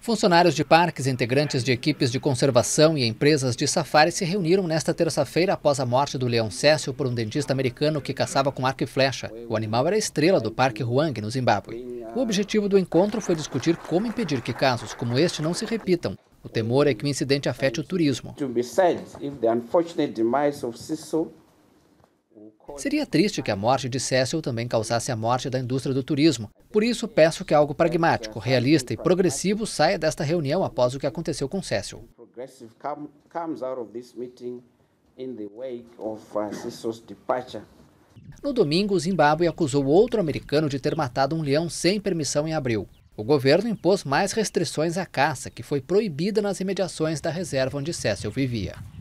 Funcionários de parques, integrantes de equipes de conservação e empresas de safari se reuniram nesta terça-feira após a morte do leão Cécio por um dentista americano que caçava com arco e flecha. O animal era estrela do Parque Huang, no Zimbábue. O objetivo do encontro foi discutir como impedir que casos como este não se repitam. O temor é que o incidente afete o turismo. Seria triste que a morte de Cecil também causasse a morte da indústria do turismo. Por isso, peço que algo pragmático, realista e progressivo saia desta reunião após o que aconteceu com Cecil. Uh, no domingo, o Zimbábue acusou outro americano de ter matado um leão sem permissão em abril. O governo impôs mais restrições à caça, que foi proibida nas imediações da reserva onde Cecil vivia.